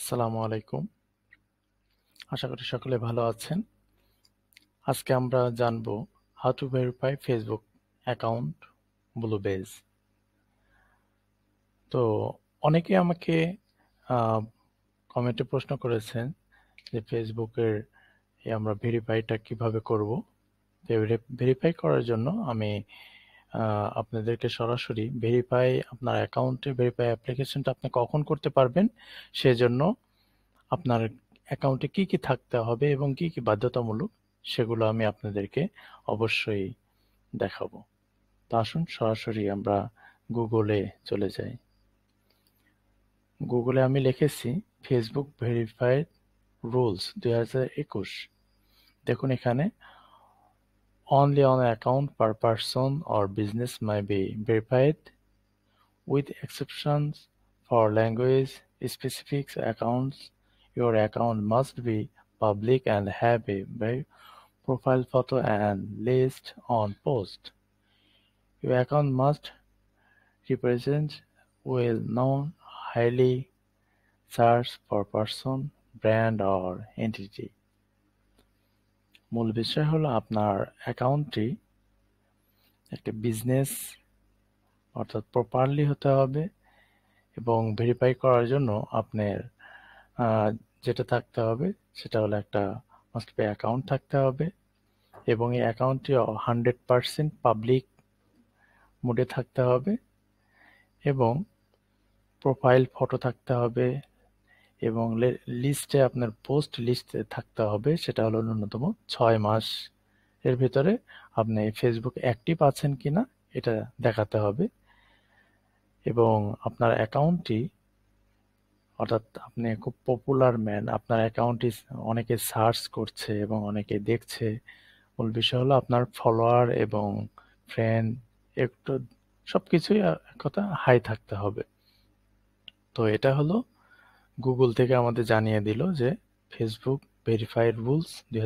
আসসালামু আলাইকুম আশা করি সকলে ভালো আছেন আজকে আমরা জানব how to verify Facebook account blue badge তো অনেকে আমাকে কমেন্টে প্রশ্ন করেছেন যে ফেসবুকের আমরা ভেরিফাইটা কিভাবে করব ভেরিফাই করার জন্য আমি আপনাদেরকে সরাসরি ভেরিফাই আপনার অ্যাকাউন্টে ভেরিফাই অ্যাপ্লিকেশনটা আপনি কখন করতে পারবেন সেজন্য আপনার অ্যাকাউন্টে কি কি থাকতে হবে এবং কি কি বাধ্যতামূলক সেগুলো আমি আপনাদেরকে অবশ্যই দেখাবো তা আসুন সরাসরি আমরা গুগলে চলে যাই গুগলে আমি লিখেছি ফেসবুক ভেরিফাইড রুলস দুই দেখুন এখানে Only one account per person or business may be verified, with exceptions for language-specific accounts. Your account must be public and have a profile photo and list on post. Your account must represent well-known, highly searched for person, brand, or entity. মূল বিষয় হলো আপনার অ্যাকাউন্টটি একটা business অর্থাৎ properly হতে হবে এবং ভেরিফাই করার জন্য আপনার যেটা থাকতে হবে সেটা হলো একটা মাস্ট পে অ্যাকাউন্ট থাকতে হবে এবং এই অ্যাকাউন্টটি হান্ড্রেড পারসেন্ট পাবলিক মোডে থাকতে হবে এবং প্রোফাইল ফটো থাকতে হবে এবং লিস্টে আপনার পোস্ট লিস্টে থাকতে হবে সেটা হলো ন্যূনতম ছয় মাস এর ভিতরে আপনি ফেসবুক অ্যাক্টিভ আছেন কি না এটা দেখাতে হবে এবং আপনার অ্যাকাউন্টটি অর্থাৎ আপনি খুব পপুলার ম্যান আপনার অ্যাকাউন্টটি অনেকে সার্চ করছে এবং অনেকে দেখছে মূল বিষয় হলো আপনার ফলোয়ার এবং ফ্রেন্ড একটু সব কিছুই কথা হাই থাকতে হবে তো এটা হলো গুগল থেকে আমাদের জানিয়ে দিল যে ফেসবুক ভেরিফাইড রুলস দুই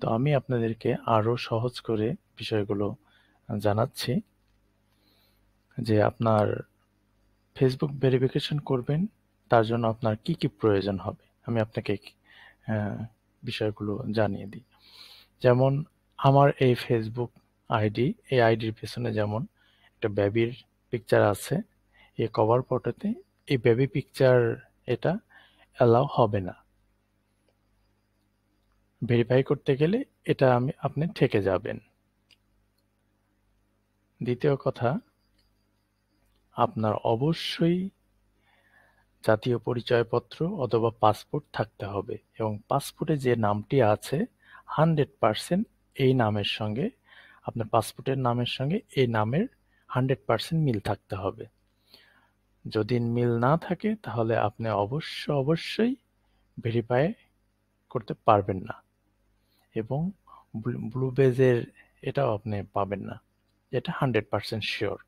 তো আমি আপনাদেরকে আরও সহজ করে বিষয়গুলো জানাচ্ছি যে আপনার ফেসবুক ভেরিফিকেশন করবেন তার জন্য আপনার কি কি প্রয়োজন হবে আমি আপনাকে বিষয়গুলো জানিয়ে দিই যেমন আমার এই ফেসবুক আইডি এই আইডির পেছনে যেমন একটা ব্যাবির পিকচার আছে এই কভার ফটোতে এই বেবি পিকচার এটা অ্যালাউ হবে না ভেরিফাই করতে গেলে এটা আমি আপনি থেকে যাবেন দ্বিতীয় কথা আপনার অবশ্যই জাতীয় পরিচয়পত্র অথবা পাসপোর্ট থাকতে হবে এবং পাসপোর্টে যে নামটি আছে হান্ড্রেড পারসেন্ট এই নামের সঙ্গে আপনার পাসপোর্টের নামের সঙ্গে এই নামের হান্ড্রেড পারসেন্ট মিল থাকতে হবে যদি মিল না থাকে তাহলে আপনি অবশ্য অবশ্যই ভেরিফাই করতে পারবেন না এবং ব্লু বেজের এটাও আপনি পাবেন না এটা হান্ড্রেড পারসেন্ট শিওর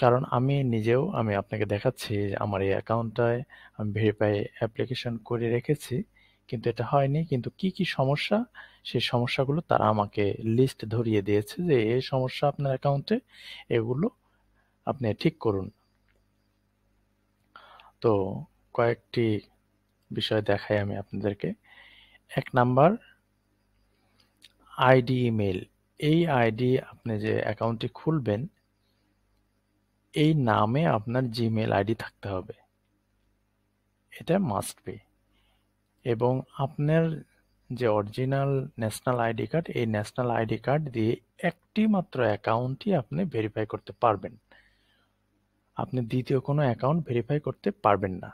কারণ আমি নিজেও আমি আপনাকে দেখাচ্ছি আমার এই অ্যাকাউন্টটায় আমি ভেরিফাই অ্যাপ্লিকেশন করে রেখেছি কিন্তু এটা হয়নি কিন্তু কি কি সমস্যা সেই সমস্যাগুলো তারা আমাকে লিস্ট ধরিয়ে দিয়েছে যে এই সমস্যা আপনার অ্যাকাউন্টে এগুলো আপনি ঠিক করুন তো কয়েকটি বিষয় দেখাই আমি আপনাদেরকে এক নাম্বার আইডি ইমেল এই আইডি আপনি যে অ্যাকাউন্টটি খুলবেন এই নামে আপনার জিমেল আইডি থাকতে হবে এটা মাস্ট বি এবং আপনার যে অরিজিনাল ন্যাশনাল আইডি কার্ড এই ন্যাশনাল আইডি কার্ড দিয়ে একটি মাত্র অ্যাকাউন্টই আপনি ভেরিফাই করতে পারবেন আপনি দ্বিতীয় কোনো অ্যাকাউন্ট ভেরিফাই করতে পারবেন না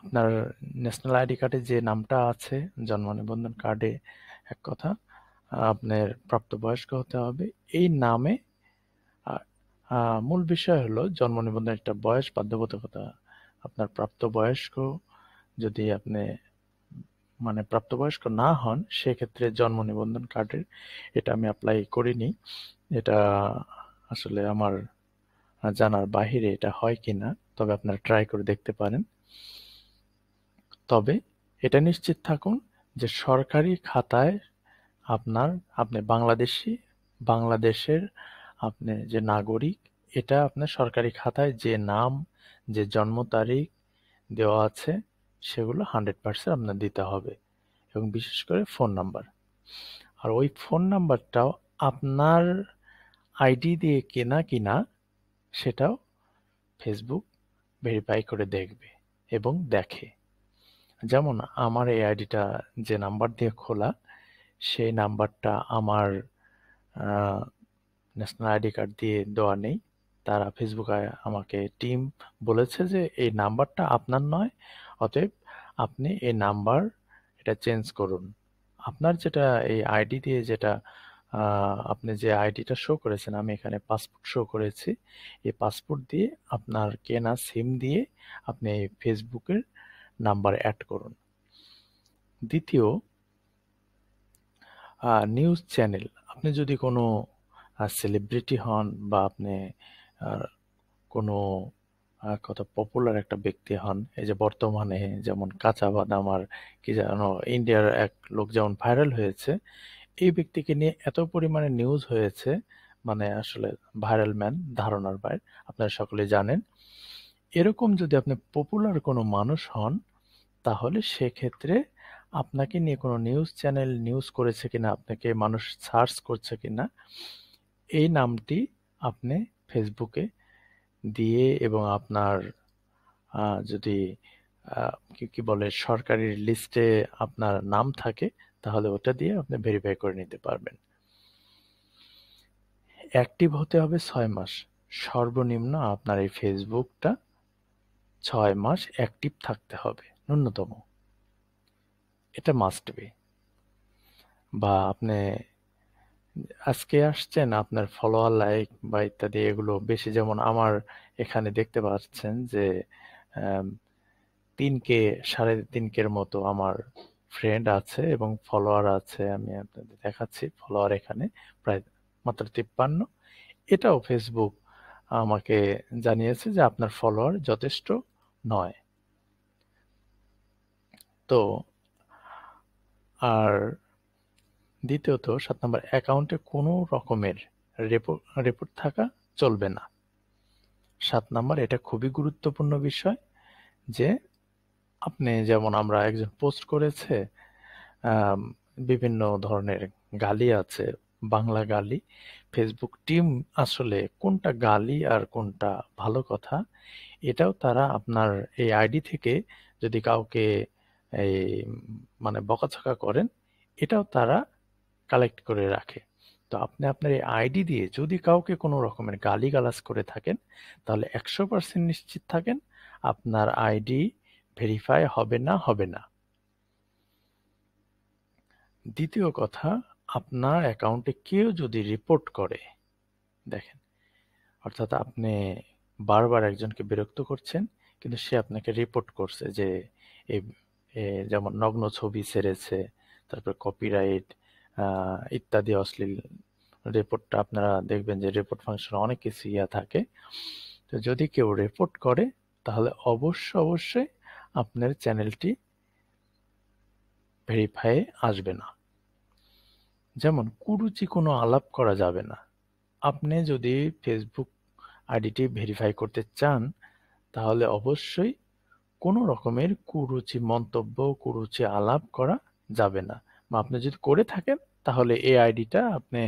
আপনার ন্যাশনাল আইডি কার্ডে যে নামটা আছে জন্ম নিবন্ধন কার্ডে এক কথা আপনার প্রাপ্তবয়স্ক হতে হবে এই নামে মূল বিষয় হলো জন্ম নিবন্ধন একটা বয়স বাধ্যবাধকতা আপনার প্রাপ্তবয়স্ক যদি আপনি মানে প্রাপ্তবয়স্ক না হন সেক্ষেত্রে জন্ম নিবন্ধন কার্ডের এটা আমি অ্যাপ্লাই করিনি এটা আসলে আমার জানার বাহিরে এটা হয় কি না তবে আপনারা ট্রাই করে দেখতে পারেন তবে এটা নিশ্চিত থাকুন যে সরকারি খাতায় আপনার আপনি বাংলাদেশি বাংলাদেশের আপনি যে নাগরিক এটা আপনার সরকারি খাতায় যে নাম যে জন্ম তারিখ দেওয়া আছে সেগুলো হান্ড্রেড পার্সেন্ট আপনার দিতে হবে এবং বিশেষ করে ফোন নাম্বার আর ওই ফোন নাম্বারটাও আপনার আইডি দিয়ে কেনা কিনা সেটাও ফেসবুক ভেরিফাই করে দেখবে এবং দেখে যেমন আমার এই আইডিটা যে নাম্বার দিয়ে খোলা সেই নাম্বারটা আমার ন্যাশনাল আইডি কার্ড দিয়ে দেওয়া নেই তারা ফেসবুক আমাকে টিম বলেছে যে এই নাম্বারটা আপনার নয় অতএব আপনি এই নাম্বার এটা চেঞ্জ করুন আপনার যেটা এই আইডি দিয়ে যেটা আপনি যে আইডিটা শো করেছেন আমি এখানে পাসপোর্ট শো করেছি এই পাসপোর্ট দিয়ে আপনার কেনা সিম দিয়ে আপনি ফেসবুকের নাম্বার অ্যাড করুন দ্বিতীয় নিউজ চ্যানেল আপনি যদি কোনো সেলিব্রিটি হন বা আপনি কোনো কত পপুলার একটা ব্যক্তি হন এই যে বর্তমানে যেমন কাঁচা বাদাম আর কি জানো ইন্ডিয়ার এক লোক যেমন ভাইরাল হয়েছে এই ব্যক্তিকে নিয়ে এত পরিমাণে নিউজ হয়েছে মানে আসলে ভাইরাল ম্যান ধারণার বাইরে আপনারা সকলে জানেন এরকম যদি আপনি পপুলার কোনো মানুষ হন তাহলে সেক্ষেত্রে আপনাকে নিয়ে কোনো নিউজ চ্যানেল নিউজ করেছে কিনা আপনাকে মানুষ সার্চ করছে কিনা এই নামটি আপনি ফেসবুকে দিয়ে এবং আপনার যদি কি বলে সরকারি লিস্টে আপনার নাম থাকে তাহলে ওটা দিয়ে আপনি ভেরিফাই করে নিতে পারবেন অ্যাক্টিভ হতে হবে ছয় মাস সর্বনিম্ন আপনার এই ফেসবুকটা ছয় মাস অ্যাক্টিভ থাকতে হবে ন্যূনতম এটা মাস্ট বি বা আপনি আজকে আসছেন আপনার ফলোয়ার লাইক বা ইত্যাদি এগুলো বেশি যেমন আমার এখানে দেখতে পাচ্ছেন যে তিন কে সাড়ে তিন কের মতো আমার ফ্রেন্ড আছে এবং ফলোয়ার আছে আমি আপনাদের দেখাচ্ছি ফলোয়ার এখানে প্রায় মাত্র তিপ্পান্ন এটাও ফেসবুক আমাকে জানিয়েছে যে আপনার ফলোয়ার যথেষ্ট নয় তো আর দ্বিতীয়ত সাত নম্বর অ্যাকাউন্টে কোনো রকমের রেপোর্ট থাকা চলবে না সাত নম্বর এটা খুবই গুরুত্বপূর্ণ বিষয় যে আপনি যেমন আমরা একজন পোস্ট করেছে বিভিন্ন ধরনের গালি আছে, বাংলা গালি। ফেসবুক টিম আসলে কোনটা গালি আর কোনটা ভালো কথা, এটাও তারা আপনার এই আইডি থেকে যদি কাউকে এই মানে বকাছকা করেন, এটাও তারা কালেক্ট করে রাখে। তো আপনি আপনার এই আইডি দিয়ে যদি কাউকে কোনো রকমের গালিগালাজ করে থাকেন, তাহলে পার্সেন্ট নিশ্চিত থাকেন আপনার আইডি ভেরিফাই হবে না হবে না দ্বিতীয় কথা আপনার অ্যাকাউন্টে কেউ যদি রিপোর্ট করে দেখেন অর্থাৎ আপনি বারবার একজনকে বিরক্ত করছেন কিন্তু সে আপনাকে রিপোর্ট করছে যে যেমন নগ্ন ছবি ছেড়েছে তারপর কপিরাইট ইত্যাদি অশ্লীল রিপোর্টটা আপনারা দেখবেন যে রিপোর্ট ফাংশন অনেক কিছু ইয়া থাকে তো যদি কেউ রিপোর্ট করে তাহলে অবশ্য অবশ্যই আপনার চ্যানেলটি ভেরিফাই আসবে না যেমন কুরুচি কোনো আলাপ করা যাবে না আপনি যদি ফেসবুক আইডিটি ভেরিফাই করতে চান তাহলে অবশ্যই কোনো রকমের কুরুচি মন্তব্য কুরুচি আলাপ করা যাবে না বা আপনি যদি করে থাকেন তাহলে এই আইডিটা আপনি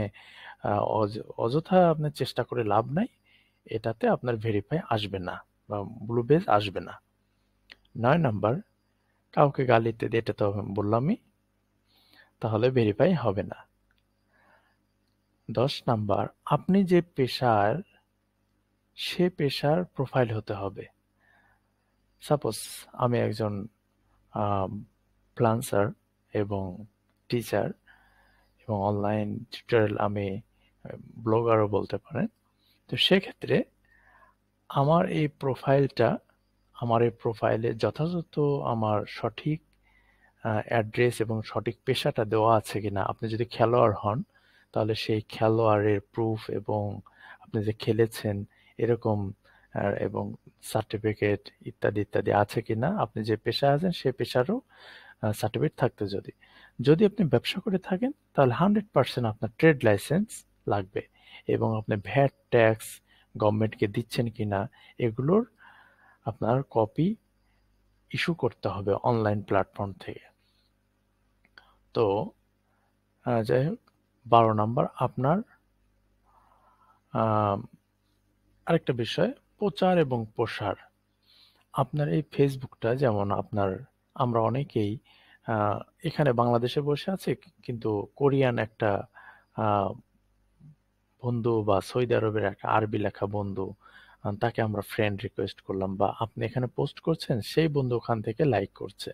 অযথা আপনার চেষ্টা করে লাভ নাই এটাতে আপনার ভেরিফাই আসবে না বা ব্লুবেজ আসবে না নয় নাম্বার কাউকে গালি ইত্যাদি এটা তো বললামই তাহলে ভেরিফাই হবে না দশ নাম্বার আপনি যে পেশার সে পেশার প্রোফাইল হতে হবে সাপোজ আমি একজন প্লান্সার এবং টিচার এবং অনলাইন টিউটোরিয়াল আমি ব্লগারও বলতে পারেন তো সেক্ষেত্রে আমার এই প্রোফাইলটা আমার এই প্রোফাইলে যথাযথ আমার সঠিক অ্যাড্রেস এবং সঠিক পেশাটা দেওয়া আছে কিনা আপনি যদি খেলোয়াড় হন তাহলে সেই খেলোয়াড়ের প্রুফ এবং আপনি যে খেলেছেন এরকম এবং সার্টিফিকেট ইত্যাদি ইত্যাদি আছে কিনা আপনি যে পেশা আছেন সেই পেশারও সার্টিফিকেট থাকতে যদি যদি আপনি ব্যবসা করে থাকেন তাহলে হান্ড্রেড পার্সেন্ট আপনার ট্রেড লাইসেন্স লাগবে এবং আপনি ভ্যাট ট্যাক্স গভর্নমেন্টকে দিচ্ছেন কিনা এগুলোর আপনার কপি ইস্যু করতে হবে অনলাইন প্ল্যাটফর্ম থেকে তো যাই হোক বারো নাম্বার আপনার আরেকটা বিষয় প্রচার এবং প্রসার আপনার এই ফেসবুকটা যেমন আপনার আমরা অনেকেই এখানে বাংলাদেশে বসে আছে কিন্তু কোরিয়ান একটা বন্ধু বা সৌদি আরবের একটা আরবি লেখা বন্ধু তাকে আমরা ফ্রেন্ড রিকোয়েস্ট করলাম বা আপনি এখানে পোস্ট করছেন সেই বন্ধু ওখান থেকে লাইক করছে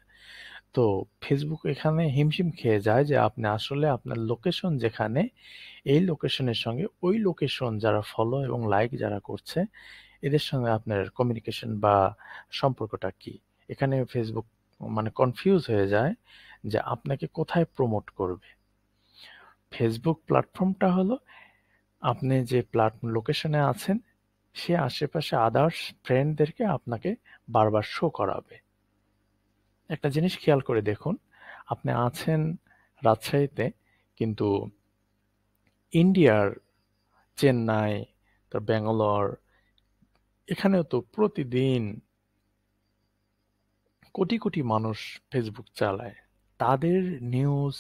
তো ফেসবুক এখানে হিমশিম খেয়ে যায় যে আপনি আসলে আপনার লোকেশন যেখানে এই লোকেশনের সঙ্গে ওই লোকেশন যারা ফলো এবং লাইক যারা করছে এদের সঙ্গে আপনার কমিউনিকেশন বা সম্পর্কটা কি এখানে ফেসবুক মানে কনফিউজ হয়ে যায় যে আপনাকে কোথায় প্রমোট করবে ফেসবুক প্ল্যাটফর্মটা হলো আপনি যে প্ল্যাট লোকেশনে আছেন সে আশেপাশে আদার্স ফ্রেন্ডদেরকে আপনাকে বারবার শো করাবে। একটা জিনিস খেয়াল করে দেখুন, আপনি আছেন রাজশাহীতে কিন্তু ইন্ডিয়ার চেন্নাই, তার ব্যাঙ্গালোর এখানেও তো প্রতিদিন কোটি, কোটি মানুষ ফেসবুক চালায়। তাদের নিউজ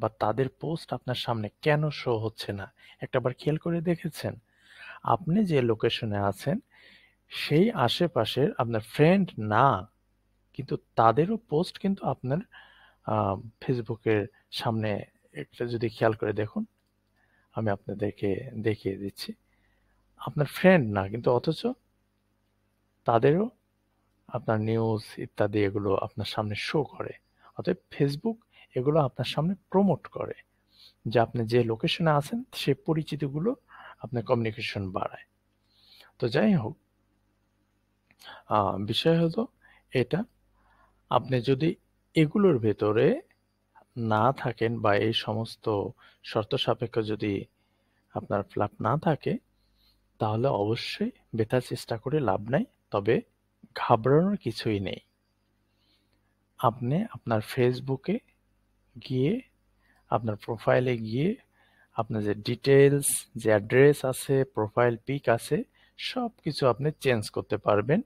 বা তাদের পোস্ট আপনার সামনে কেন শো হচ্ছে না? একটাবার খেয়াল করে দেখেছেন? আপনি যে লোকেশনে আছেন সেই আশেপাশের আপনার ফ্রেন্ড না কিন্তু তাদেরও পোস্ট কিন্তু আপনার ফেসবুকের সামনে একটা যদি খেয়াল করে দেখুন আমি আপনাদেরকে দেখিয়ে দিচ্ছি আপনার ফ্রেন্ড না কিন্তু অথচ তাদেরও আপনার নিউজ ইত্যাদি এগুলো আপনার সামনে শো করে অতএব ফেসবুক এগুলো আপনার সামনে প্রমোট করে যে আপনি যে লোকেশনে আছেন সেই পরিচিতিগুলো আপনার কমিউনিকেশন বাড়ায় তো যাই হোক বিষয় হতো এটা আপনি যদি এগুলোর ভেতরে না থাকেন বা এই সমস্ত শর্ত সাপেক্ষ যদি আপনার ফ্ল্যাপ না থাকে তাহলে অবশ্যই বেতার চেষ্টা করে লাভ নাই তবে ঘাবড়ানোর কিছুই নেই আপনি আপনার ফেসবুকে গিয়ে আপনার প্রোফাইলে গিয়ে আপনার যে ডিটেলস যে অ্যাড্রেস আছে প্রোফাইল পিক আছে সব কিছু আপনি চেঞ্জ করতে পারবেন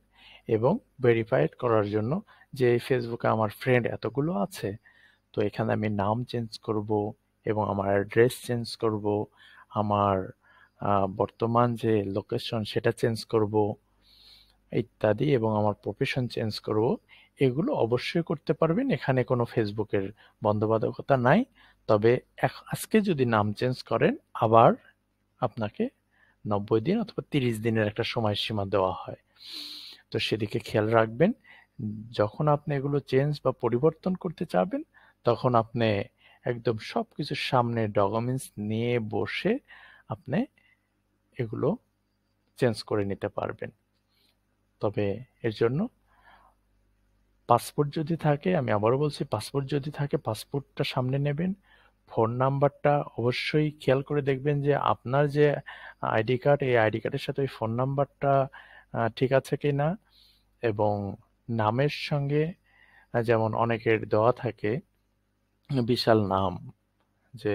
এবং ভেরিফাইড করার জন্য যে ফেসবুকে আমার ফ্রেন্ড এতগুলো আছে তো এখানে আমি নাম চেঞ্জ করব এবং আমার অ্যাড্রেস চেঞ্জ করব আমার বর্তমান যে লোকেশন সেটা চেঞ্জ করব ইত্যাদি এবং আমার প্রফেশন চেঞ্জ করব এগুলো অবশ্যই করতে পারবেন এখানে কোনো ফেসবুকের বন্ধবাধকতা নাই তবে আজকে যদি নাম চেঞ্জ করেন আবার আপনাকে নব্বই দিন অথবা তিরিশ দিনের একটা সময়সীমা দেওয়া হয় তো সেদিকে খেয়াল রাখবেন যখন আপনি এগুলো চেঞ্জ বা পরিবর্তন করতে চাবেন তখন আপনি একদম সব কিছুর সামনে ডকুমেন্টস নিয়ে বসে আপনি এগুলো চেঞ্জ করে নিতে পারবেন তবে এর জন্য পাসপোর্ট যদি থাকে আমি আবারও বলছি পাসপোর্ট যদি থাকে পাসপোর্টটা সামনে নেবেন ফোন নাম্বারটা অবশ্যই খেয়াল করে দেখবেন যে আপনার যে আইডি কার্ড এই আইডি কার্ডের সাথে ওই ফোন নাম্বারটা ঠিক আছে কি না এবং নামের সঙ্গে যেমন অনেকের দেওয়া থাকে বিশাল নাম যে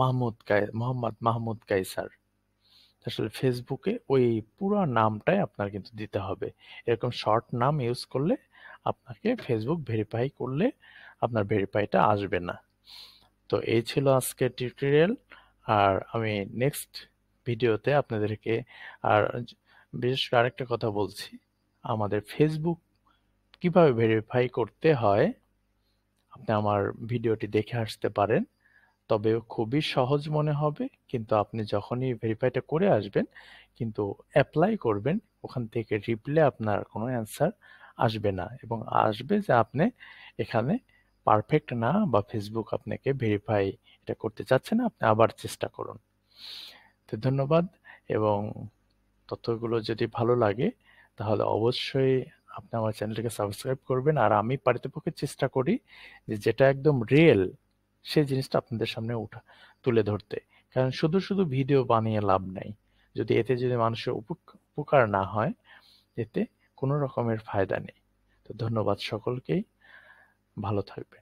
মাহমুদ কাই মোহাম্মদ মাহমুদ কাইসার আসলে ফেসবুকে ওই পুরো নামটাই আপনার কিন্তু দিতে হবে এরকম শর্ট নাম ইউজ করলে আপনাকে ফেসবুক ভেরিফাই করলে আপনার ভেরিফাইটা আসবে না তো এই ছিল আজকের টিউটোরিয়াল আর আমি নেক্সট ভিডিওতে আপনাদেরকে আর বিশেষ করে আরেকটা কথা বলছি আমাদের ফেসবুক কিভাবে ভেরিফাই করতে হয় আপনি আমার ভিডিওটি দেখে আসতে পারেন তবে খুবই সহজ মনে হবে কিন্তু আপনি যখনই ভেরিফাইটা করে আসবেন কিন্তু অ্যাপ্লাই করবেন ওখান থেকে রিপ্লে আপনার কোনো অ্যান্সার আসবে না এবং আসবে যে আপনি এখানে পারফেক্ট না বা ফেসবুক আপনাকে ভেরিফাই এটা করতে চাচ্ছে না আপনি আবার চেষ্টা করুন তো ধন্যবাদ এবং তথ্যগুলো যদি ভালো লাগে তাহলে অবশ্যই আপনি আমার চ্যানেলটিকে সাবস্ক্রাইব করবেন আর আমি পারিতপক্ষে চেষ্টা করি যে যেটা একদম রিয়েল সেই জিনিসটা আপনাদের সামনে উঠা তুলে ধরতে কারণ শুধু শুধু ভিডিও বানিয়ে লাভ নাই যদি এতে যদি মানুষের উপকার না হয় এতে কোনো রকমের ফায়দা নেই তো ধন্যবাদ সকলকেই ভালো থাকবে